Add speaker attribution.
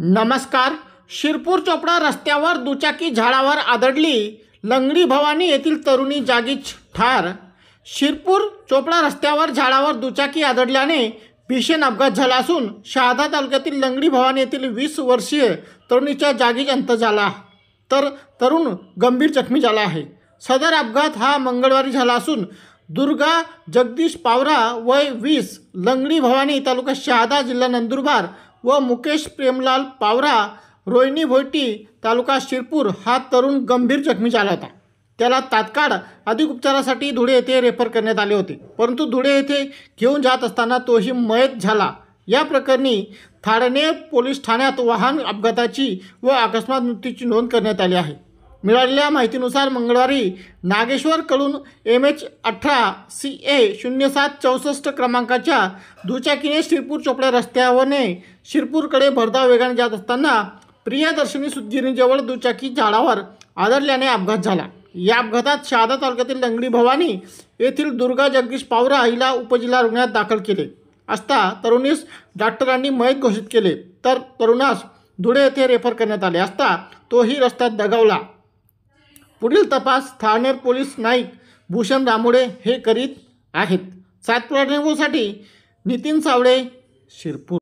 Speaker 1: नमस्कार शिरपूर चोपडा रस्त्यावर दुचाकी झाडावर आदळली लंगडी भवानी येथील तरुणी जागीच ठार शिरपूर चोपडा रस्त्यावर झाडावर दुचाकी आदळल्याने भीषण अपघात झाला असून शहादा तालुक्यातील लंगडी भवानी येथील वीस वर्षीय तरुणीच्या जागीच अंत झाला तर तरुण गंभीर जखमी झाला आहे सदर अपघात हा मंगळवारी झाला असून दुर्गा जगदीश पावरा वय वीस लंगडी भवानी तालुका शहादा जिल्हा नंदुरबार व मुकेश प्रेमलाल पावरा रोहिणी भोयटी तालुका शिरपूर हा तरुण गंभीर जखमी झाला होता त्याला तात्काळ अधिक उपचारासाठी धुळे येथे रेफर करण्यात आले होते परंतु धुळे येथे घेऊन जात असताना तोही मयत झाला या प्रकरणी थाडणे पोलीस ठाण्यात वाहन अपघाताची व अकस्मात मृत्यूची नोंद करण्यात आली आहे मिळालेल्या माहितीनुसार मंगळवारी नागेश्वरकडून एम एच अठरा सी ए शून्य सात चौसष्ट क्रमांकाच्या दुचाकीने शिरपूर चोपड्या रस्त्यावरने शिरपूरकडे भरधाव वेगाने जात असताना प्रियादर्शनी सुद्गिरीजवळ दुचाकी झाडावर आदरल्याने अपघात झाला या अपघातात शहादा तालुक्यातील लंगडी भवानी येथील दुर्गा जगदीश पावरा हिला उपजिल्हा रुग्णालयात दाखल केले असता तरुणीस डॉक्टरांनी मयत घोषित केले तर तरुणास धुळे येथे रेफर करण्यात आले असता तोही रस्त्यात दगावला पुढील तपास ठाणेर पोलीस नाईक भूषण रामोडे हे करीत आहेत सातपुडा डेंगूसाठी नितीन सावळे शिरपूर